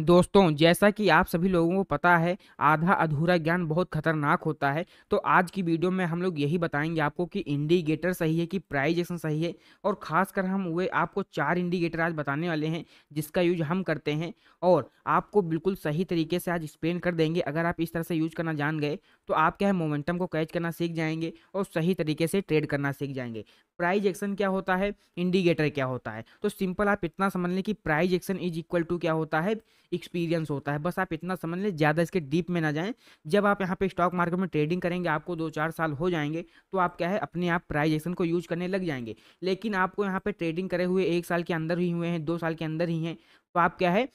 दोस्तों जैसा कि आप सभी लोगों को पता है आधा अधूरा ज्ञान बहुत खतरनाक होता है तो आज की वीडियो में हम लोग यही बताएंगे आपको कि इंडिकेटर सही है कि प्राइजेशन सही है और खासकर हम वे आपको चार इंडिकेटर आज बताने वाले हैं जिसका यूज हम करते हैं और आपको बिल्कुल सही तरीके से आज एक्सप्लेन कर देंगे अगर आप इस तरह से यूज करना जान गए तो आप क्या है मोमेंटम को कैच करना सीख जाएंगे और सही तरीके से ट्रेड करना सीख जाएंगे प्राइज एक्शन क्या होता है इंडिकेटर क्या होता है तो सिंपल आप इतना समझ लें कि price action is equal to क्या होता है एक्सपीरियंस होता है बस आप इतना समझ लें ज़्यादा इसके डीप में ना जाएं जब आप यहाँ पे स्टॉक मार्केट में ट्रेडिंग करेंगे आपको दो चार साल हो जाएंगे तो आप क्या है अपने आप प्राइज एक्शन को यूज करने लग जाएंगे लेकिन आपको यहाँ पर ट्रेडिंग करे हुए एक साल के अंदर ही हुए हैं दो साल के अंदर ही हैं तो आप क्या है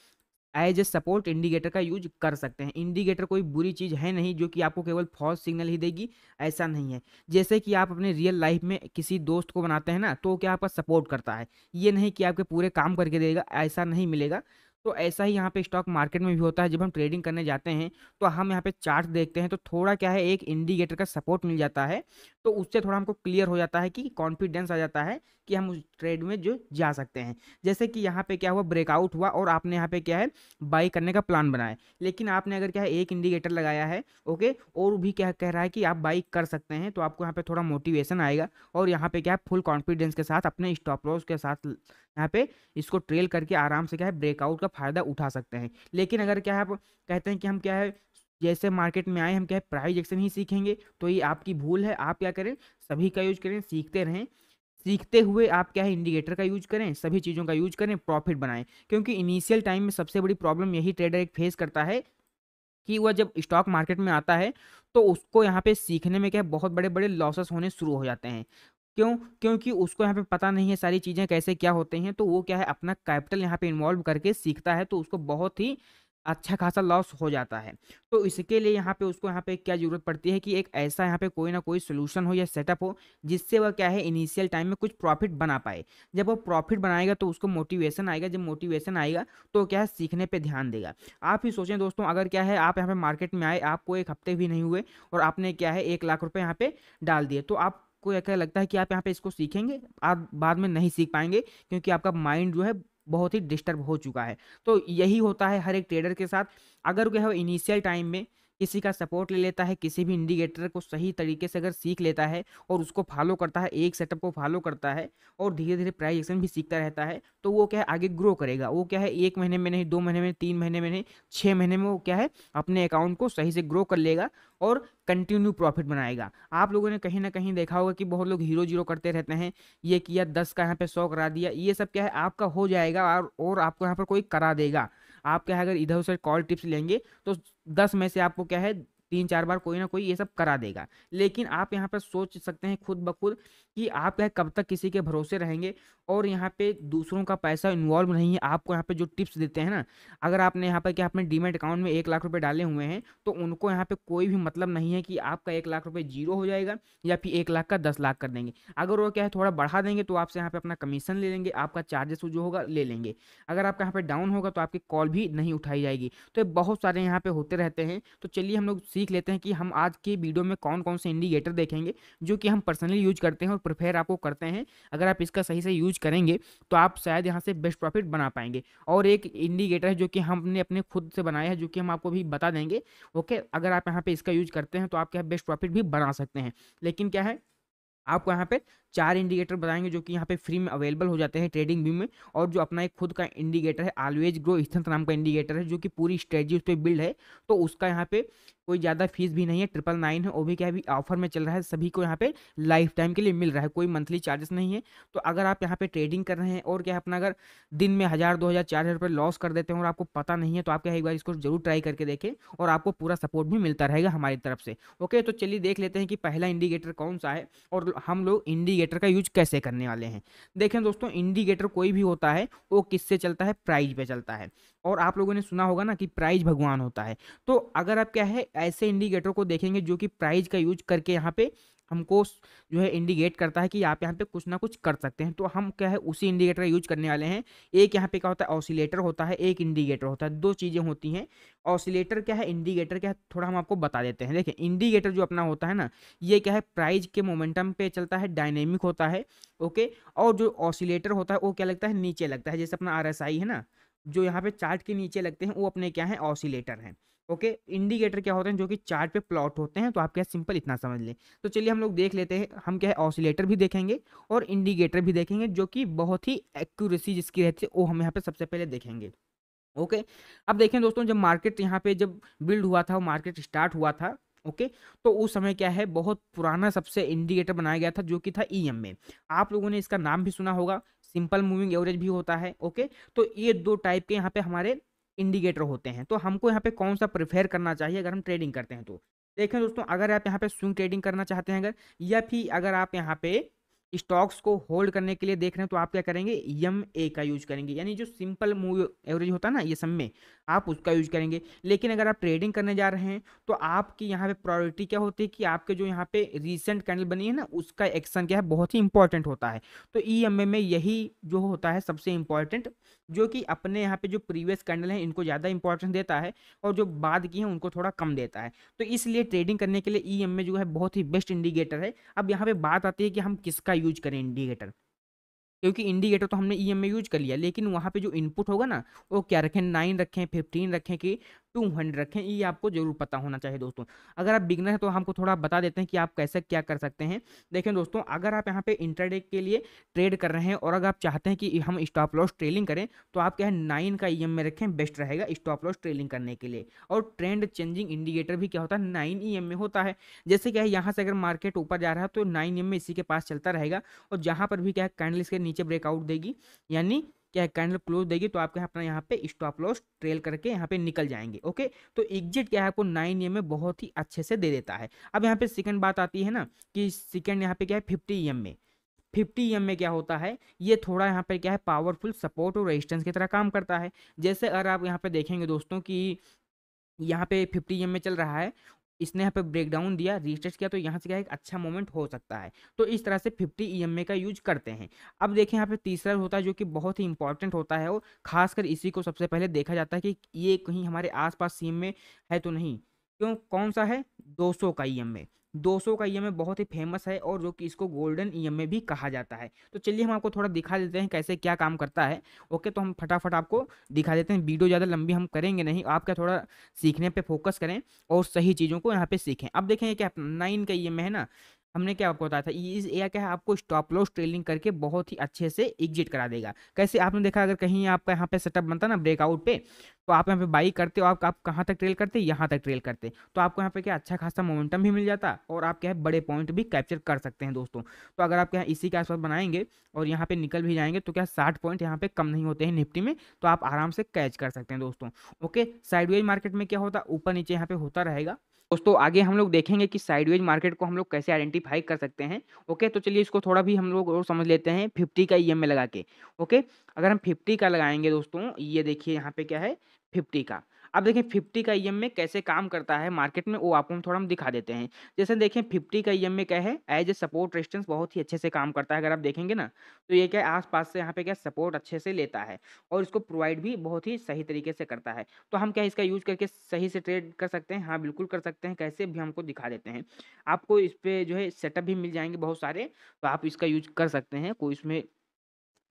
एज ए सपोर्ट इंडिकेटर का यूज कर सकते हैं इंडिकेटर कोई बुरी चीज़ है नहीं जो कि आपको केवल फॉल्स सिग्नल ही देगी ऐसा नहीं है जैसे कि आप अपने रियल लाइफ में किसी दोस्त को बनाते हैं ना तो क्या आपका सपोर्ट करता है ये नहीं कि आपके पूरे काम करके देगा ऐसा नहीं मिलेगा तो ऐसा ही यहाँ पे स्टॉक मार्केट में भी होता है जब हम ट्रेडिंग करने जाते हैं तो हम यहाँ पे चार्ट देखते हैं तो थोड़ा क्या है एक इंडिकेटर का सपोर्ट मिल जाता है तो उससे थोड़ा हमको क्लियर हो जाता है कि कॉन्फिडेंस आ जाता है कि हम उस ट्रेड में जो जा सकते हैं जैसे कि यहाँ पे क्या हुआ ब्रेकआउट हुआ और आपने यहाँ पे क्या है बाई करने का प्लान बनाया लेकिन आपने अगर क्या है एक इंडिकेटर लगाया है ओके और भी क्या कह रहा है कि आप बाई कर सकते हैं तो आपको यहाँ पे थोड़ा मोटिवेशन आएगा और यहाँ पे क्या है फुल कॉन्फिडेंस के साथ अपने स्टॉप लॉस के साथ यहाँ पे इसको ट्रेल करके आराम से क्या है ब्रेकआउट का का फ़ायदा उठा सकते हैं लेकिन अगर क्या है आप कहते हैं कि हम क्या है जैसे मार्केट में आए हम क्या है प्राइज एक्शन ही सीखेंगे तो ये आपकी भूल है आप क्या करें सभी का यूज करें सीखते रहें सीखते हुए आप क्या है इंडिकेटर का यूज करें सभी चीज़ों का यूज करें प्रॉफिट बनाएं क्योंकि इनिशियल टाइम में सबसे बड़ी प्रॉब्लम यही ट्रेडर एक फेस करता है कि वह जब स्टॉक मार्केट में आता है तो उसको यहाँ पे सीखने में क्या बहुत बड़े बड़े लॉसेस होने शुरू हो जाते हैं क्यों क्योंकि उसको यहाँ पे पता नहीं है सारी चीज़ें कैसे क्या होते हैं तो वो क्या है अपना कैपिटल यहाँ पे इन्वॉल्व करके सीखता है तो उसको बहुत ही अच्छा खासा लॉस हो जाता है तो इसके लिए यहाँ पे उसको यहाँ पे क्या ज़रूरत पड़ती है कि एक ऐसा यहाँ पे कोई ना कोई सोल्यूशन हो या सेटअप हो जिससे वह क्या है इनिशियल टाइम में कुछ प्रॉफिट बना पाए जब वो प्रॉफिट बनाएगा तो उसको मोटिवेशन आएगा जब मोटिवेशन आएगा तो क्या है सीखने पर ध्यान देगा आप ही सोचें दोस्तों अगर क्या है आप यहाँ पर मार्केट में आए आपको एक हफ्ते भी नहीं हुए और आपने क्या है एक लाख रुपये यहाँ पर डाल दिए तो आप आपको क्या लगता है कि आप यहाँ पे इसको सीखेंगे आप बाद में नहीं सीख पाएंगे क्योंकि आपका माइंड जो है बहुत ही डिस्टर्ब हो चुका है तो यही होता है हर एक ट्रेडर के साथ अगर क्या इनिशियल टाइम में किसी का सपोर्ट ले लेता है किसी भी इंडिकेटर को सही तरीके से अगर सीख लेता है और उसको फॉलो करता है एक सेटअप को फॉलो करता है और धीरे धीरे प्राइजेक्शन एक्शन भी सीखता रहता है तो वो क्या है आगे ग्रो करेगा वो क्या है एक महीने में नहीं दो महीने में तीन महीने में नहीं छः महीने में वो क्या है अपने अकाउंट को सही से ग्रो कर लेगा और कंटिन्यू प्रॉफिट बनाएगा आप लोगों ने कहीं ना कहीं देखा होगा कि बहुत लोग हीरो जीरो करते रहते हैं ये किया दस का यहाँ पे सौ करा दिया ये सब क्या है आपका हो जाएगा और, और आपको यहाँ पर कोई करा देगा आप क्या है अगर इधर उधर कॉल टिप्स लेंगे तो दस में से आपको क्या है तीन चार बार कोई ना कोई ये सब करा देगा लेकिन आप यहाँ पर सोच सकते हैं खुद ब खुद कि आप क्या कब तक किसी के भरोसे रहेंगे और यहाँ पे दूसरों का पैसा इन्वॉल्व नहीं है आपको यहाँ पे जो टिप्स देते हैं ना अगर आपने यहाँ पर क्या अपने डीमेट अकाउंट में एक लाख रुपये डाले हुए हैं तो उनको यहाँ पे कोई भी मतलब नहीं है कि आपका एक लाख रुपये जीरो हो जाएगा या फिर एक लाख का दस लाख कर देंगे अगर वो क्या है थोड़ा बढ़ा देंगे तो आपसे यहाँ पर अपना कमीशन ले लेंगे आपका चार्जेस जो होगा ले लेंगे अगर आपका यहाँ पर डाउन होगा तो आपकी कॉल भी नहीं उठाई जाएगी तो बहुत सारे यहाँ पर होते रहते हैं तो चलिए हम लोग सीख लेते हैं कि हम आज के वीडियो में कौन कौन से इंडिकेटर देखेंगे जो कि हम पर्सनली यूज करते हैं और प्रिफेयर आपको करते हैं अगर आप इसका सही से यूज करेंगे तो आप शायद यहाँ से बेस्ट प्रॉफिट बना पाएंगे और एक इंडिकेटर है जो कि हमने अपने खुद से बनाया है जो कि हम आपको भी बता देंगे ओके अगर आप यहाँ पे इसका यूज करते हैं तो आप क्या बेस्ट प्रॉफिट भी बना सकते हैं लेकिन क्या है आपको यहाँ पे चार इंडिकेटर बताएंगे जो कि यहाँ पे फ्री में अवेलेबल हो जाते हैं ट्रेडिंग व्यू में और जो अपना एक खुद का इंडिकेटर है ऑलवेज ग्रो स्थंत नाम का इंडिकेटर है जो कि पूरी स्ट्रेटजी उस पर बिल्ड है तो उसका यहाँ पे कोई ज़्यादा फीस भी नहीं है ट्रिपल नाइन है वो भी क्या अभी ऑफर में चल रहा है सभी को यहाँ पे लाइफ टाइम के लिए मिल रहा है कोई मंथली चार्जेस नहीं है तो अगर आप यहाँ पे ट्रेडिंग कर रहे हैं और क्या अपना अगर दिन में हज़ार दो हज़ार चार हज़ार रुपये लॉस कर देते हैं और आपको पता नहीं है तो आप क्या एक बार इसको जरूर ट्राई करके देखें और आपको पूरा सपोर्ट भी मिलता रहेगा हमारी तरफ से ओके तो चलिए देख लेते हैं कि पहला इंडिकेटर कौन सा है और हम लोग इंडिकेटर इंडिकेटर का यूज कैसे करने वाले हैं देखें दोस्तों इंडिकेटर कोई भी होता है वो किससे चलता है प्राइज पे चलता है और आप लोगों ने सुना होगा ना कि प्राइज भगवान होता है तो अगर आप क्या है ऐसे इंडिकेटर को देखेंगे जो कि प्राइज का यूज करके यहाँ पे हमको जो है इंडिकेट करता है कि आप यहाँ पे कुछ ना कुछ कर सकते हैं तो हम क्या है उसी इंडिकेटर का यूज करने वाले हैं एक यहाँ पे क्या होता है ऑसिलेटर होता है एक इंडिकेटर होता है दो चीज़ें होती हैं ऑसिलेटर क्या है इंडिकेटर क्या है थोड़ा हम आपको बता देते हैं देखिए इंडिकेटर जो अपना होता है ना ये क्या है प्राइज के मोमेंटम पे चलता है डायनेमिक होता है ओके और जो ऑसिलेटर होता है वो क्या लगता है नीचे लगता है जैसे अपना आर है ना जो यहाँ पे चार्ट के नीचे लगते हैं वो अपने क्या है ऑसिलेटर हैं ओके इंडिकेटर क्या होते हैं जो कि चार्ट पे प्लॉट होते हैं तो आप क्या सिंपल इतना समझ लें तो चलिए हम लोग देख लेते हैं हम क्या है ऑसिलेटर भी देखेंगे और इंडिकेटर भी देखेंगे जो कि बहुत ही एक्यूरेसी जिसकी रहती है वो हम यहाँ पे सबसे पहले देखेंगे ओके okay? अब देखें दोस्तों जब मार्केट यहाँ पे जब बिल्ड हुआ था मार्केट स्टार्ट हुआ था ओके okay? तो उस समय क्या है बहुत पुराना सबसे इंडिकेटर बनाया गया था जो कि था ई e एम आप लोगों ने इसका नाम भी सुना होगा सिंपल मूविंग एवरेज भी होता है ओके okay? तो ये दो टाइप के यहाँ पे हमारे इंडिकेटर होते हैं तो हमको यहाँ पे कौन सा प्रिफेयर करना चाहिए अगर हम ट्रेडिंग करते हैं तो देखें दोस्तों अगर आप यहाँ पे स्विंग ट्रेडिंग करना चाहते हैं अगर या फिर अगर आप यहाँ पे स्टॉक्स को होल्ड करने के लिए देख रहे हैं तो आप क्या करेंगे यम ए का यूज करेंगे यानी जो सिंपल मूव एवरेज होता है ना ये सब में आप उसका यूज करेंगे लेकिन अगर आप ट्रेडिंग करने जा रहे हैं तो आपकी यहाँ पे प्रायोरिटी क्या होती है कि आपके जो यहाँ पे रिसेंट कैंडल बनी है ना उसका एक्शन क्या है बहुत ही इंपॉर्टेंट होता है तो ई एम ए में यही जो होता है सबसे इंपॉर्टेंट जो कि अपने यहाँ पे जो प्रीवियस कैंडल हैं इनको ज़्यादा इंपॉर्टेंस देता है और जो बाद की हैं उनको थोड़ा कम देता है तो इसलिए ट्रेडिंग करने के लिए ई एम ए जो है बहुत ही बेस्ट इंडिकेटर है अब यहाँ पे बात आती है कि हम किसका यूज करें इंडिकेटर क्योंकि इंडिकेटर तो हमने ई एम यूज कर लिया लेकिन वहाँ पे जो इनपुट होगा ना वो क्या रखें नाइन रखें फिफ्टीन रखें कि टू हंड्रेड रखें ये आपको जरूर पता होना चाहिए दोस्तों अगर आप बिगनर हैं तो हमको थोड़ा बता देते हैं कि आप कैसे क्या कर सकते हैं देखें दोस्तों अगर आप यहाँ पे इंटरडे के लिए ट्रेड कर रहे हैं और अगर आप चाहते हैं कि हम स्टॉप लॉस ट्रेलिंग करें तो आप क्या है नाइन का ई में रखें बेस्ट रहेगा स्टॉप लॉस ट्रेलिंग करने के लिए और ट्रेंड चेंजिंग इंडिकेटर भी क्या होता है नाइन ई में होता है जैसे क्या है यहाँ से अगर मार्केट ऊपर जा रहा है तो नाइन एम में इसी के पास चलता रहेगा और जहाँ पर भी क्या है कैंडल इसके नीचे ब्रेकआउट देगी यानी क्या है कैंडल क्लोज देगी तो आपके अपना यहाँ पे स्टॉप लॉस ट्रेल करके यहाँ पे निकल जाएंगे ओके तो एग्जिट क्या है आपको नाइन ए में बहुत ही अच्छे से दे देता है अब यहाँ पे सेकंड बात आती है ना कि सेकंड यहाँ पे क्या है फिफ्टी एम में फिफ्टी एम में क्या होता है ये थोड़ा यहाँ पे क्या है पावरफुल सपोर्ट और रजिस्टेंस की तरह काम करता है जैसे अगर आप यहाँ पे देखेंगे दोस्तों की यहाँ पे 50 एम में चल रहा है इसने यहाँ पे ब्रेकडाउन दिया रिस्टेस्ट किया तो यहाँ से क्या एक अच्छा मोमेंट हो सकता है तो इस तरह से फिफ्टी ई e का यूज करते हैं अब देखें यहाँ पे तीसरा होता है जो कि बहुत ही इंपॉर्टेंट होता है और खासकर इसी को सबसे पहले देखा जाता है कि ये कहीं हमारे आसपास सीम में है तो नहीं क्यों कौन सा है 200 का ई सौ का ई e e बहुत ही फेमस है और जो कि इसको गोल्डन ई ए भी कहा जाता है तो चलिए हम आपको थोड़ा दिखा देते हैं कैसे क्या काम करता है ओके तो हम फटाफट आपको दिखा देते हैं वीडियो ज़्यादा लंबी हम करेंगे नहीं आप क्या थोड़ा सीखने पे फोकस करें और सही चीज़ों को यहाँ पे सीखें अब देखें क्या नाइन का ई e है ना हमने क्या आपको बताया था इस ए क्या है आपको स्टॉप लॉस ट्रेलिंग करके बहुत ही अच्छे से एग्जिट करा देगा कैसे आपने देखा अगर कहीं आपका यहाँ पे सेटअप बनता ना ब्रेकआउट पे तो आप यहाँ पे बाई करते हो आप आप कहाँ तक ट्रेल करते यहाँ तक ट्रेल करते तो आपको यहाँ पे क्या अच्छा खासा मोमेंटम भी मिल जाता और आप क्या है बड़े पॉइंट भी कैप्चर कर सकते हैं दोस्तों तो अगर आप क्या इसी के आसपास बनाएंगे और यहाँ पे निकल भी जाएंगे तो क्या साठ पॉइंट यहाँ पे कम नहीं होते हैं निफ्टी में तो आप आराम से कैच कर सकते हैं दोस्तों ओके साइडवेज मार्केट में क्या होता ऊपर नीचे यहाँ पे होता रहेगा दोस्तों आगे हम लोग देखेंगे कि साइडवेज मार्केट को हम लोग कैसे आइडेंटिफाई कर सकते हैं ओके तो चलिए इसको थोड़ा भी हम लोग और समझ लेते हैं फिफ्टी का ई e लगा के ओके अगर हम फिफ्टी का लगाएंगे दोस्तों ये देखिए यहाँ पे क्या है फिफ्टी का अब देखें फिफ्टी का ई e में कैसे काम करता है मार्केट में वो आपको हम थोड़ा हम दिखा देते हैं जैसे देखें फिफ्टी का ई e में क्या है एज ए सपोर्ट रेस्टेंस बहुत ही अच्छे से काम करता है अगर आप देखेंगे ना तो ये क्या आस पास से यहाँ पे क्या सपोर्ट अच्छे से लेता है और इसको प्रोवाइड भी बहुत ही सही तरीके से करता है तो हम क्या इसका यूज करके सही से ट्रेड कर सकते हैं हाँ बिल्कुल कर सकते हैं कैसे भी हमको दिखा देते हैं आपको इस पर जो है सेटअप भी मिल जाएंगे बहुत सारे तो आप इसका यूज कर सकते हैं कोई इसमें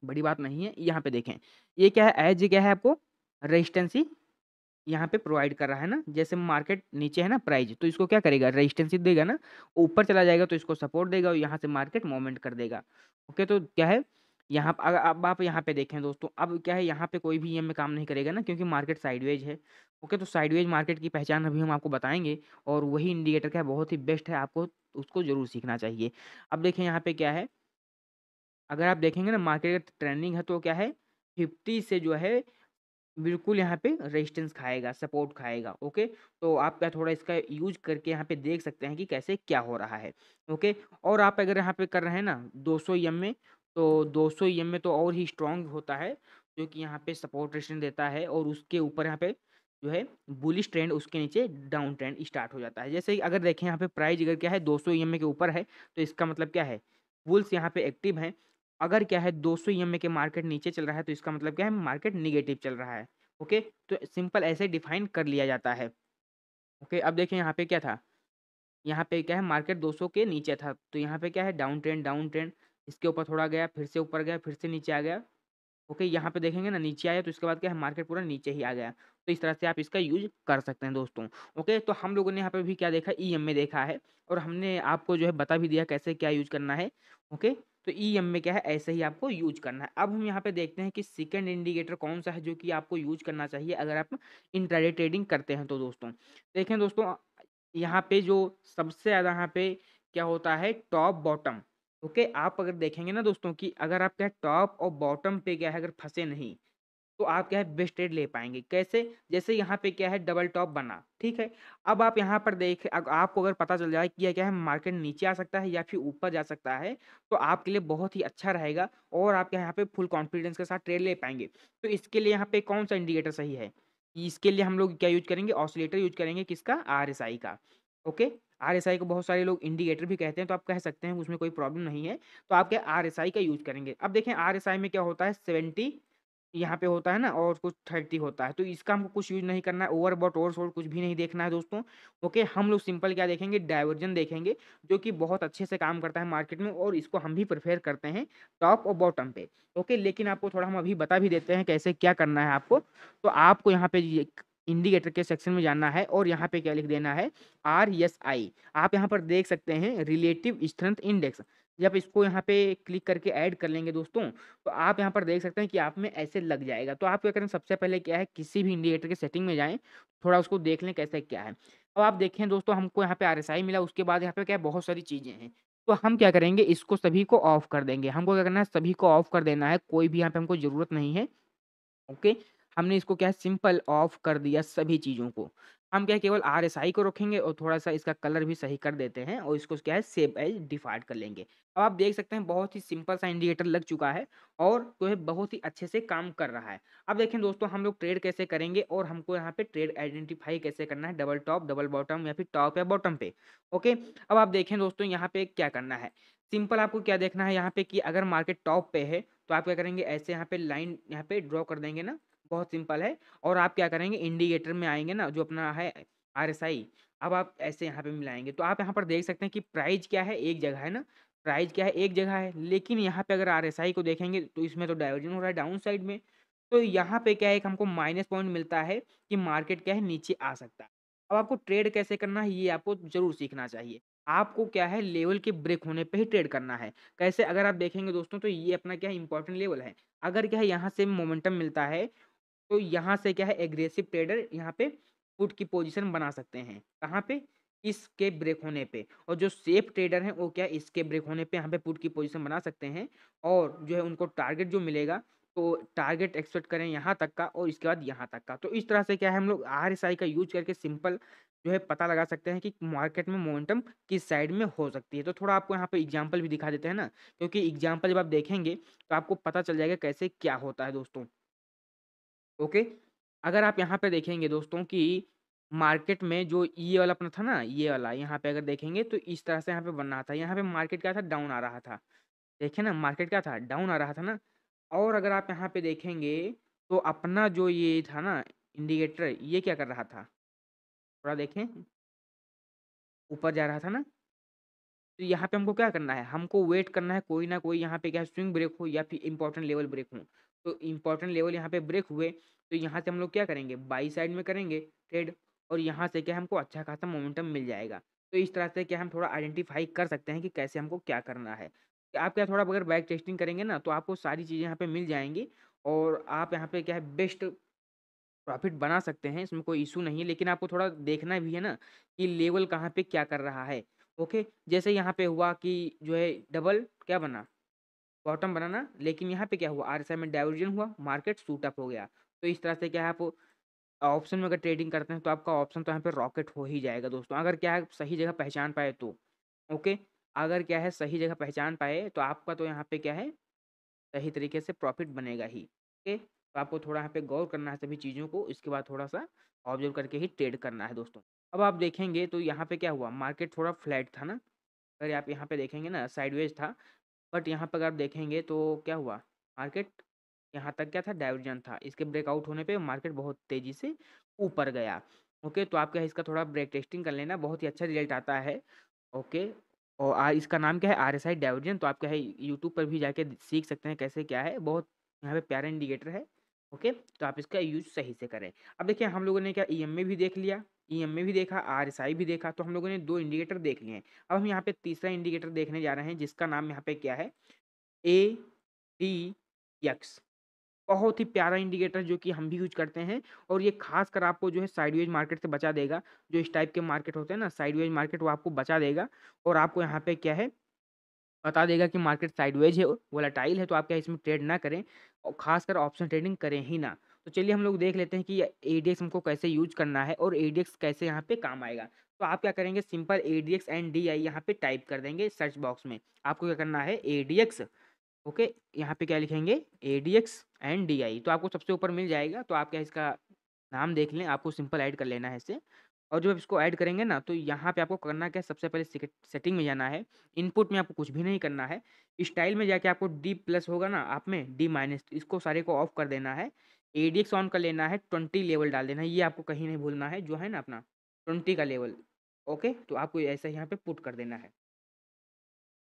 बड़ी बात नहीं है यहाँ पे देखें ये क्या है एज क्या है आपको रेजिस्टेंसी यहाँ पे प्रोवाइड कर रहा है ना जैसे मार्केट नीचे है ना प्राइस तो इसको क्या करेगा रेजिस्टेंस देगा ना ऊपर चला जाएगा तो इसको सपोर्ट देगा और यहाँ से मार्केट मोवमेंट कर देगा ओके तो क्या है यहाँ अगर अब आप यहाँ पे देखें दोस्तों अब क्या है यहाँ पे कोई भी ई e काम नहीं करेगा ना क्योंकि मार्केट साइडवेज है ओके तो साइडवेज मार्केट की पहचान अभी हम आपको बताएंगे और वही इंडिकेटर क्या बहुत ही बेस्ट है आपको उसको ज़रूर सीखना चाहिए अब देखें यहाँ पे क्या है अगर आप देखेंगे ना मार्केट का ट्रेंडिंग है तो क्या है फिफ्टी से जो है बिल्कुल यहाँ पे रेजिस्टेंस खाएगा सपोर्ट खाएगा ओके तो आप क्या थोड़ा इसका यूज करके यहाँ पे देख सकते हैं कि कैसे क्या हो रहा है ओके और आप अगर यहाँ पे कर रहे हैं ना 200 सौ एम में तो 200 सौ एम में तो और ही स्ट्रॉन्ग होता है जो कि यहाँ पे सपोर्ट रेजिस्टेंस देता है और उसके ऊपर यहाँ पे जो है बुलिश ट्रेंड उसके नीचे डाउन ट्रेंड स्टार्ट हो जाता है जैसे अगर देखें यहाँ पे प्राइज अगर क्या है दो सौ के ऊपर है तो इसका मतलब क्या है बुल्स यहाँ पे एक्टिव हैं अगर क्या है दो सौ के मार्केट नीचे चल रहा है तो इसका मतलब क्या है मार्केट निगेटिव चल रहा है ओके तो सिंपल ऐसे डिफाइन कर लिया जाता है ओके अब देखिए यहाँ पे क्या था यहाँ पे क्या है मार्केट 200 के नीचे था तो यहाँ पे क्या है डाउन ट्रेंड डाउन ट्रेंड इसके ऊपर थोड़ा गया फिर से ऊपर गया फिर से नीचे आ गया ओके यहाँ पे देखेंगे ना नीचे आया तो इसके बाद क्या है मार्केट पूरा नीचे ही आ गया तो इस तरह से आप इसका यूज कर सकते हैं दोस्तों ओके तो हम लोगों ने यहाँ पे भी क्या देखा ई देखा है और हमने आपको जो है बता भी दिया कैसे क्या यूज करना है ओके तो ई e एम में क्या है ऐसे ही आपको यूज करना है अब हम यहाँ पे देखते हैं कि सेकेंड इंडिकेटर कौन सा है जो कि आपको यूज करना चाहिए अगर आप इंट्राडे ट्रेडिंग करते हैं तो दोस्तों देखें दोस्तों यहाँ पे जो सबसे ज़्यादा यहाँ पे क्या होता है टॉप बॉटम ओके आप अगर देखेंगे ना दोस्तों कि अगर आप क्या टॉप और बॉटम पे क्या है अगर फंसे नहीं तो आप क्या है बेस्ट ट्रेड ले पाएंगे कैसे जैसे यहाँ पे क्या है डबल टॉप बना ठीक है अब आप यहाँ पर देख आपको अगर पता चल जाए कि यह क्या है मार्केट नीचे आ सकता है या फिर ऊपर जा सकता है तो आपके लिए बहुत ही अच्छा रहेगा और आप यहाँ पे फुल कॉन्फिडेंस के साथ ट्रेड ले पाएंगे तो इसके लिए यहाँ पे कौन सा इंडिकेटर सही है इसके लिए हम लोग क्या यूज करेंगे ऑसिलेटर यूज करेंगे किसका आर का ओके आर को बहुत सारे लोग इंडिकेटर भी कहते हैं तो आप कह सकते हैं उसमें कोई प्रॉब्लम नहीं है तो आप क्या आर का यूज करेंगे अब देखें आर में क्या होता है सेवेंटी यहाँ पे होता है ना और कुछ थर्टी होता है तो इसका हमको कुछ यूज़ नहीं करना है ओवर बॉट ओवर शोर कुछ भी नहीं देखना है दोस्तों ओके हम लोग सिंपल क्या देखेंगे डायवर्जन देखेंगे जो कि बहुत अच्छे से काम करता है मार्केट में और इसको हम भी प्रेफर करते हैं टॉप और बॉटम पे ओके लेकिन आपको थोड़ा हम अभी बता भी देते हैं कैसे क्या करना है आपको तो आपको यहाँ पे इंडिकेटर के सेक्शन में जाना है और यहाँ पे क्या लिख देना है आर एस आई आप यहाँ पर देख सकते हैं रिलेटिव स्ट्रेंथ इंडेक्स जब इसको यहाँ पे क्लिक करके ऐड कर लेंगे दोस्तों तो आप यहाँ पर देख सकते हैं कि आप में ऐसे लग जाएगा तो आप क्या करें सबसे पहले क्या है किसी भी इंडिकेटर के सेटिंग में जाएं थोड़ा उसको देख लें कैसे क्या है अब आप देखें दोस्तों हमको यहाँ पे आर मिला उसके बाद यहाँ पे क्या बहुत सारी चीज़ें हैं तो हम क्या करेंगे इसको सभी को ऑफ कर देंगे हमको क्या करना है सभी को ऑफ कर देना है कोई भी यहाँ पे हमको ज़रूरत नहीं है ओके हमने इसको क्या है सिंपल ऑफ कर दिया सभी चीज़ों को हम क्या केवल आर एस आई को रखेंगे और थोड़ा सा इसका कलर भी सही कर देते हैं और इसको क्या है सेव एज डिफाल्ट कर लेंगे अब आप देख सकते हैं बहुत ही सिंपल सा इंडिकेटर लग चुका है और जो है बहुत ही अच्छे से काम कर रहा है अब देखें दोस्तों हम लोग ट्रेड कैसे करेंगे और हमको यहाँ पे ट्रेड आइडेंटिफाई कैसे करना है डबल टॉप डबल बॉटम या फिर टॉप या बॉटम पे ओके अब आप देखें दोस्तों यहाँ पे क्या करना है सिंपल आपको क्या देखना है यहाँ पे कि अगर मार्केट टॉप पे है तो आप क्या करेंगे ऐसे यहाँ पे लाइन यहाँ पे ड्रॉ कर देंगे ना बहुत सिंपल है और आप क्या करेंगे इंडिकेटर में आएंगे ना जो अपना है आर एस आई अब आप ऐसे यहाँ पे मिलाएंगे तो आप यहाँ पर देख सकते हैं कि प्राइज क्या है एक जगह है ना प्राइज क्या है एक जगह है लेकिन यहाँ पे अगर आर एस आई को देखेंगे तो इसमें तो डाइवर्जन हो रहा है डाउन साइड में तो यहाँ पे क्या है हमको माइनस पॉइंट मिलता है कि मार्केट क्या है नीचे आ सकता है अब आपको ट्रेड कैसे करना है ये आपको जरूर सीखना चाहिए आपको क्या है लेवल के ब्रेक होने पे ही ट्रेड करना है कैसे अगर आप देखेंगे दोस्तों तो ये अपना क्या है इंपॉर्टेंट लेवल है अगर क्या है यहाँ से मोमेंटम मिलता है तो यहाँ से क्या है एग्रेसिव ट्रेडर यहाँ पे पुट की पोजीशन बना सकते हैं कहाँ पे इसके ब्रेक होने पे और जो सेफ ट्रेडर हैं वो क्या इसके ब्रेक होने पे यहाँ पे पुट की पोजीशन बना सकते हैं और जो है उनको टारगेट जो मिलेगा तो टारगेट एक्सपेक्ट करें यहाँ तक का और इसके बाद यहाँ तक का तो इस तरह से क्या है हम लोग आर का यूज करके सिंपल जो है पता लगा सकते हैं कि मार्केट में मोमेंटम किस साइड में हो सकती है तो थोड़ा आपको यहाँ पे एग्जाम्पल भी दिखा देते हैं ना क्योंकि एग्जाम्पल जब आप देखेंगे तो आपको पता चल जाएगा कैसे क्या होता है दोस्तों ओके अगर आप यहाँ पे देखेंगे दोस्तों कि मार्केट में जो ये वाला अपना था ना ये वाला यहाँ पे अगर देखेंगे तो इस तरह से यहाँ पे बनना था यहाँ पे मार्केट क्या था डाउन आ रहा था देखिए ना मार्केट क्या था डाउन आ रहा था ना और अगर आप यहाँ पे देखेंगे तो अपना जो ये था ना इंडिकेटर ये क्या कर रहा था थोड़ा देखें ऊपर जा रहा था ना तो यहाँ पे हमको क्या करना है हमको वेट करना है कोई ना कोई यहाँ पे क्या स्विंग ब्रेक हो या फिर इंपॉर्टेंट लेवल ब्रेक हो तो इम्पोर्टेंट लेवल यहाँ पे ब्रेक हुए तो यहाँ से हम लोग क्या करेंगे बाई साइड में करेंगे ट्रेड और यहाँ से क्या हमको अच्छा खासा मोमेंटम मिल जाएगा तो इस तरह से क्या हम थोड़ा आइडेंटिफाई कर सकते हैं कि कैसे हमको क्या करना है आप क्या थोड़ा अगर बैक टेस्टिंग करेंगे ना तो आपको सारी चीज़ें यहाँ पर मिल जाएंगी और आप यहाँ पे क्या है बेस्ट प्रॉफिट बना सकते हैं इसमें कोई इशू नहीं है लेकिन आपको थोड़ा देखना भी है ना कि लेवल कहाँ पर क्या कर रहा है ओके जैसे यहाँ पे हुआ कि जो है डबल क्या बना बॉटम बनाना लेकिन यहाँ पे क्या हुआ आर में डाइवर्जन हुआ मार्केट सूट अप हो गया तो इस तरह से क्या है आप ऑप्शन में अगर ट्रेडिंग करते हैं तो आपका ऑप्शन तो यहाँ पे रॉकेट हो ही जाएगा दोस्तों अगर क्या है सही जगह पहचान पाए तो ओके अगर क्या है सही जगह पहचान पाए तो आपका तो यहाँ पे क्या है सही तरीके से प्रॉफिट बनेगा ही ओके तो आपको थोड़ा यहाँ पे गौर करना है सभी चीज़ों को इसके बाद थोड़ा सा ऑब्जर्व करके ही ट्रेड करना है दोस्तों अब आप देखेंगे तो यहाँ पे क्या हुआ मार्केट थोड़ा फ्लैट था ना अगर आप यहाँ पे देखेंगे ना साइडवेज था बट यहाँ पर आप देखेंगे तो क्या हुआ मार्केट यहाँ तक क्या था डाइवर्जन था इसके ब्रेकआउट होने पे मार्केट बहुत तेज़ी से ऊपर गया ओके तो आप क्या है इसका थोड़ा ब्रेक टेस्टिंग कर लेना बहुत ही अच्छा रिजल्ट आता है ओके और आ, इसका नाम क्या है आर एस आई डाइवर्जन तो आप क्या है यूट्यूब पर भी जाके सीख सकते हैं कैसे क्या है बहुत यहाँ पे प्यारा इंडिकेटर है ओके तो आप इसका यूज सही से करें अब देखिए हम लोगों ने क्या ई भी देख लिया ई एम ए भी देखा आर एस आई भी देखा तो हम लोगों ने दो इंडिकेटर देख लिए हैं अब हम यहाँ पे तीसरा इंडिकेटर देखने जा रहे हैं जिसका नाम यहाँ पे क्या है ए डी एक्स बहुत ही प्यारा इंडिकेटर जो कि हम भी यूज करते हैं और ये खास कर आपको जो है साइडवेज मार्केट से बचा देगा जो इस टाइप के मार्केट होते हैं ना साइडवेज मार्केट वो आपको बचा देगा और आपको यहाँ पे क्या है बता देगा कि मार्केट साइडवेज है वोलाटाइल है तो आप क्या इसमें ट्रेड ना करें और खासकर ऑप्शन ट्रेडिंग करें ही ना तो चलिए हम लोग देख लेते हैं कि ए डी हमको कैसे यूज करना है और ए कैसे यहाँ पे काम आएगा तो आप क्या करेंगे simple A D X and D I यहाँ पे टाइप कर देंगे सर्च बॉक्स में आपको क्या करना है ए डी एक्स ओके यहाँ पे क्या लिखेंगे A D X and D I तो आपको सबसे ऊपर मिल जाएगा तो आप क्या इसका नाम देख लें आपको सिंपल ऐड कर लेना है इसे और जब इसको ऐड करेंगे ना तो यहाँ पे आपको करना क्या सबसे पहले सेटिंग में जाना है इनपुट में आपको कुछ भी नहीं करना है स्टाइल में जाके आपको डी प्लस होगा ना आप में डी माइनस इसको सारे को ऑफ कर देना है एडीएक्स ऑन कर लेना है ट्वेंटी लेवल डाल देना है ये आपको कहीं नहीं भूलना है जो है ना अपना ट्वेंटी का लेवल ओके तो आपको ऐसा यहाँ पे पुट कर देना है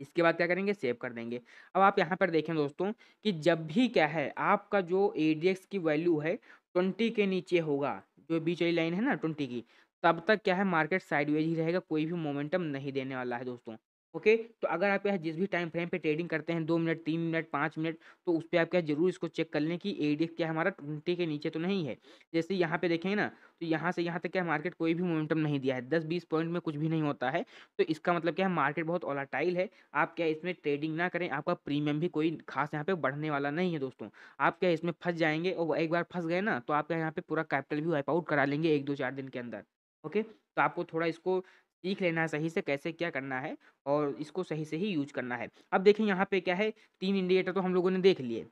इसके बाद क्या करेंगे सेव कर देंगे अब आप यहाँ पर देखें दोस्तों कि जब भी क्या है आपका जो ए की वैल्यू है ट्वेंटी के नीचे होगा जो बीच वाली लाइन है ना ट्वेंटी की तब तक क्या है मार्केट साइडवेज ही रहेगा कोई भी मोमेंटम नहीं देने वाला है दोस्तों ओके तो अगर आप पास जिस भी टाइम फ्रेम पे ट्रेडिंग करते हैं दो मिनट तीन मिनट पाँच मिनट तो उस पर आप क्या जरूर इसको चेक कर लें कि ए क्या हमारा ट्वेंटी के नीचे तो नहीं है जैसे यहाँ पे देखें ना तो यहाँ से यहाँ तक क्या मार्केट कोई भी मोमेंटम नहीं दिया है दस बीस पॉइंट में कुछ भी नहीं होता है तो इसका मतलब क्या है मार्केट बहुत ओलाटाइल है आप क्या इसमें ट्रेडिंग ना करें आपका प्रीमियम भी कोई खास यहाँ पर बढ़ने वाला नहीं है दोस्तों आप क्या इसमें फंस जाएंगे और एक बार फंस गए ना तो आप क्या यहाँ पर पूरा कैपिटल भी वाइप आउट करा लेंगे एक दो चार दिन के अंदर ओके तो आपको थोड़ा इसको सीख लेना है सही से कैसे क्या करना है और इसको सही से ही यूज करना है अब देखें यहाँ पे क्या है तीन इंडिकेटर तो हम लोगों ने देख लिए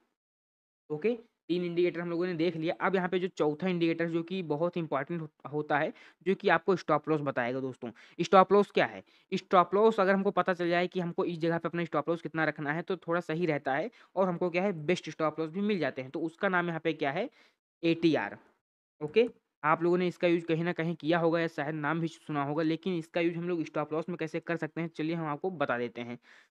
ओके तीन इंडिकेटर हम लोगों ने देख लिया अब यहाँ पे जो चौथा इंडिकेटर जो कि बहुत इंपॉर्टेंट होता है जो कि आपको स्टॉप लॉस बताएगा दोस्तों स्टॉप लॉस क्या है स्टॉप लॉस अगर हमको पता चल जाए कि हमको इस जगह पे अपना स्टॉप लॉस कितना रखना है तो थोड़ा सही रहता है और हमको क्या है बेस्ट स्टॉप लॉस भी मिल जाते हैं तो उसका नाम यहाँ पे क्या है ए ओके आप लोगों ने इसका यूज कहीं ना कहीं किया होगा या शायद नाम भी सुना होगा लेकिन इसका यूज हम लोग स्टॉप लॉस में कैसे कर सकते हैं चलिए हम आपको बता देते हैं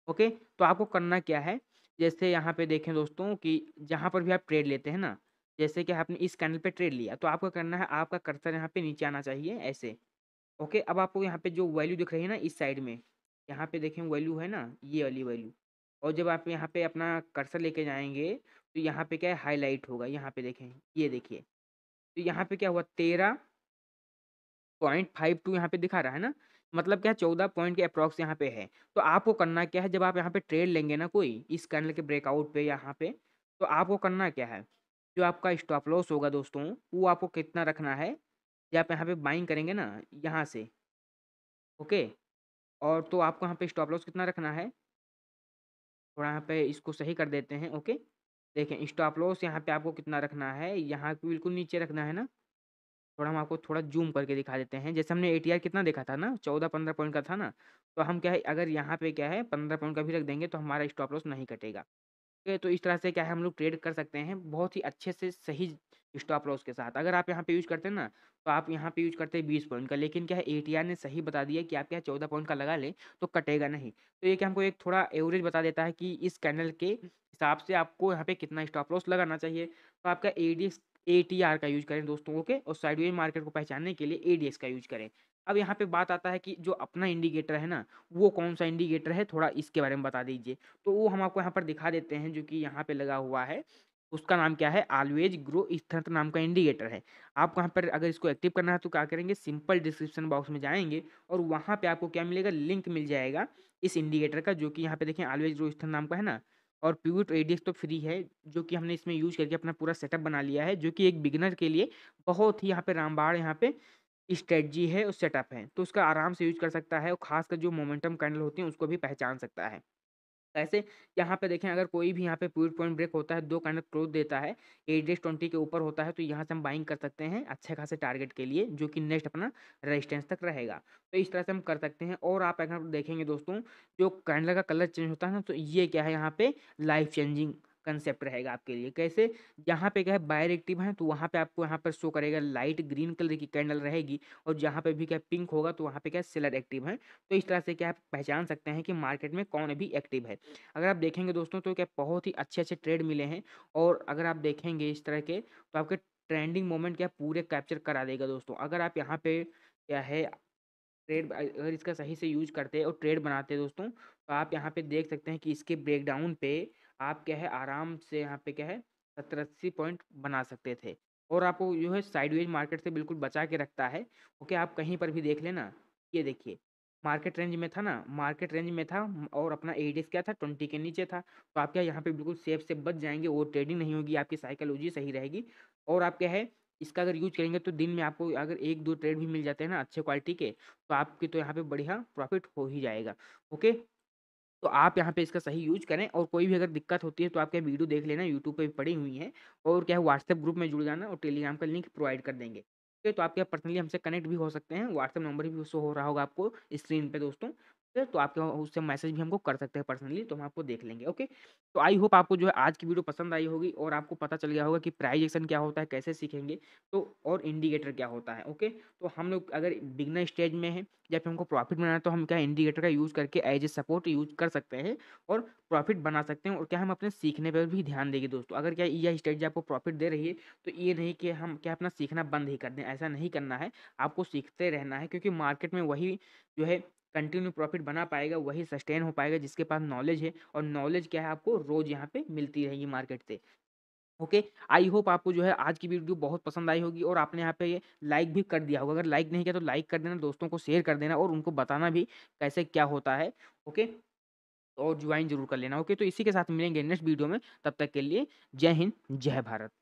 ओके तो आपको करना क्या है जैसे यहाँ पे देखें दोस्तों कि जहाँ पर भी आप ट्रेड लेते हैं ना जैसे कि आपने इस कैंडल पे ट्रेड लिया तो आपका करना है आपका कर्सर यहाँ पे नीचे आना चाहिए ऐसे ओके अब आपको यहाँ पे जो वैल्यू दिख रही है ना इस साइड में यहाँ पे देखें वैल्यू है ना ये वाली वैल्यू और जब आप यहाँ पे अपना कर्सर लेके जाएंगे तो यहाँ पे क्या है हाईलाइट होगा यहाँ पे देखें ये देखिए तो यहाँ पे क्या हुआ तेरह पॉइंट फाइव टू यहाँ पे दिखा रहा है ना मतलब क्या चौदह पॉइंट के अप्रॉक्स यहाँ पे है तो आपको करना क्या है जब आप यहाँ पे ट्रेड लेंगे ना कोई इस कैनल के ब्रेकआउट पे यहाँ पे तो आपको करना क्या है जो आपका स्टॉप लॉस होगा दोस्तों वो आपको कितना रखना है जब आप यहाँ पे बाइंग करेंगे ना यहाँ से ओके और तो आपको यहाँ पे स्टॉप लॉस कितना रखना है थोड़ा यहाँ पे इसको सही कर देते हैं ओके देखें स्टॉप लॉस यहाँ पे आपको कितना रखना है यहाँ बिल्कुल नीचे रखना है ना थोड़ा हम आपको थोड़ा जूम करके दिखा देते हैं जैसे हमने ए कितना देखा था ना चौदह पंद्रह पॉइंट का था ना तो हम क्या है अगर यहाँ पे क्या है पंद्रह पॉइंट का भी रख देंगे तो हमारा स्टॉप लॉस नहीं कटेगा ठीक है तो इस तरह से क्या है हम लोग ट्रेड कर सकते हैं बहुत ही अच्छे से सही स्टॉप लॉस के साथ अगर आप यहाँ पे यूज करते हैं ना तो आप यहाँ पे यूज करते हैं बीस पॉइंट का लेकिन क्या है ए ने सही बता दिया कि आप क्या चौदह पॉइंट का लगा लें तो कटेगा नहीं तो ये क्या हमको एक थोड़ा एवरेज बता देता है कि इस कैनल के हिसाब से आपको यहाँ पे कितना स्टॉप लॉस लगाना चाहिए तो आपका ए ए टी आर का यूज करें दोस्तों ओके और साइड मार्केट को पहचानने के लिए ए डी एस का यूज करें अब यहाँ पे बात आता है कि जो अपना इंडिकेटर है ना वो कौन सा इंडिकेटर है थोड़ा इसके बारे में बता दीजिए तो वो हम आपको यहाँ पर दिखा देते हैं जो कि यहाँ पे लगा हुआ है उसका नाम क्या है ऑलवेज ग्रो स्थिरत नाम का इंडिकेटर है आप वहाँ पर अगर इसको एक्टिव करना है तो क्या करेंगे सिंपल डिस्क्रिप्शन बॉक्स में जाएंगे और वहाँ पे आपको क्या मिलेगा लिंक मिल जाएगा इस इंडिकेटर का जो कि यहाँ पे देखें ऑलवेज ग्रो स्थिर नाम का है ना और प्यूट रेडियस तो फ्री है जो कि हमने इसमें यूज करके अपना पूरा सेटअप बना लिया है जो कि एक बिगनर के लिए बहुत ही यहाँ पे रामबाड़ यहाँ पे स्ट्रेटजी है और सेटअप है तो उसका आराम से यूज कर सकता है और खासकर जो मोमेंटम कैंडल होती हैं उसको भी पहचान सकता है ऐसे यहाँ पे देखें अगर कोई भी यहाँ पे प्योर पॉइंट ब्रेक होता है दो कैंडल क्लोज क्लोथ देता है एट डेज ट्वेंटी के ऊपर होता है तो यहाँ से हम बाइंग कर सकते हैं अच्छे खासे टारगेट के लिए जो कि नेक्स्ट अपना रेजिस्टेंस तक रहेगा तो इस तरह से हम कर सकते हैं और आप अगर देखेंगे दोस्तों जो कैंडल का कलर चेंज होता है ना तो ये क्या है यहाँ पे लाइफ चेंजिंग कंसेप्ट रहेगा आपके लिए कैसे जहाँ पे क्या है बायर एक्टिव है तो वहाँ पे आपको यहाँ पर शो करेगा लाइट ग्रीन कलर की कैंडल रहेगी और जहाँ पे भी क्या पिंक होगा तो वहाँ पे क्या सेलर एक्टिव है तो इस तरह से क्या आप पहचान सकते हैं कि मार्केट में कौन अभी एक्टिव है अगर आप देखेंगे दोस्तों तो क्या बहुत ही अच्छे अच्छे ट्रेड मिले हैं और अगर आप देखेंगे इस तरह के तो आपके ट्रेंडिंग मोमेंट क्या पूरे कैप्चर करा देगा दोस्तों अगर आप यहाँ पर क्या है ट्रेड अगर इसका सही से यूज करते हैं और ट्रेड बनाते हैं दोस्तों तो आप यहाँ पे देख सकते हैं कि इसके ब्रेकडाउन पे आप क्या है आराम से यहाँ पे क्या है सत्तर अस्सी पॉइंट बना सकते थे और आपको जो है साइडवेज मार्केट से बिल्कुल बचा के रखता है ओके आप कहीं पर भी देख लेना ये देखिए मार्केट रेंज में था ना मार्केट रेंज में था और अपना एडीएस क्या था ट्वेंटी के नीचे था तो आप क्या यहाँ पे बिल्कुल सेफ से बच जाएंगे वो ट्रेडिंग नहीं होगी आपकी साइकोलॉजी सही रहेगी और आप क्या है इसका अगर यूज करेंगे तो दिन में आपको अगर एक दो ट्रेड भी मिल जाते हैं ना अच्छे क्वालिटी के तो आपके तो यहाँ पे बढ़िया प्रॉफिट हो ही जाएगा ओके तो आप यहाँ पे इसका सही यूज करें और कोई भी अगर दिक्कत होती है तो आप क्या वीडियो देख लेना यूट्यूब पे भी पड़ी हुई है और क्या है व्हाट्सएप ग्रुप में जुड़ जाना और टेलीग्राम का लिंक प्रोवाइड कर देंगे ठीक है तो आप क्या पर्सनली हमसे कनेक्ट भी हो सकते हैं व्हाट्सएप नंबर भी शो हो रहा होगा आपको स्क्रीन पे दोस्तों तो आपके उससे मैसेज भी हमको कर सकते हैं पर्सनली तो हम आपको देख लेंगे ओके तो आई होप आपको जो है आज की वीडियो पसंद आई होगी और आपको पता चल गया होगा कि प्राइज एक्शन क्या होता है कैसे सीखेंगे तो और इंडिकेटर क्या होता है ओके तो हम लोग अगर बिगनर स्टेज में है या फिर हमको प्रॉफिट बनाना है तो हम क्या इंडिकेटर का यूज़ करके एज ए सपोर्ट यूज कर सकते हैं और प्रॉफिट बना सकते हैं और क्या हम अपने सीखने पर भी ध्यान देंगे दोस्तों अगर क्या यह स्टेज आपको प्रॉफिट दे रही है तो ये नहीं कि हम क्या अपना सीखना बंद ही कर दें ऐसा नहीं करना है आपको सीखते रहना है क्योंकि मार्केट में वही जो है कंटिन्यू प्रॉफिट बना पाएगा वही सस्टेन हो पाएगा जिसके पास नॉलेज है और नॉलेज क्या है आपको रोज़ यहाँ पे मिलती रहेगी मार्केट से ओके आई होप आपको जो है आज की वीडियो बहुत पसंद आई होगी और आपने यहाँ पे ये लाइक भी कर दिया होगा अगर लाइक नहीं किया तो लाइक कर देना दोस्तों को शेयर कर देना और उनको बताना भी कैसे क्या होता है ओके और ज्वाइन जरूर कर लेना ओके तो इसी के साथ मिलेंगे नेक्स्ट वीडियो में तब तक के लिए जय हिंद जय भारत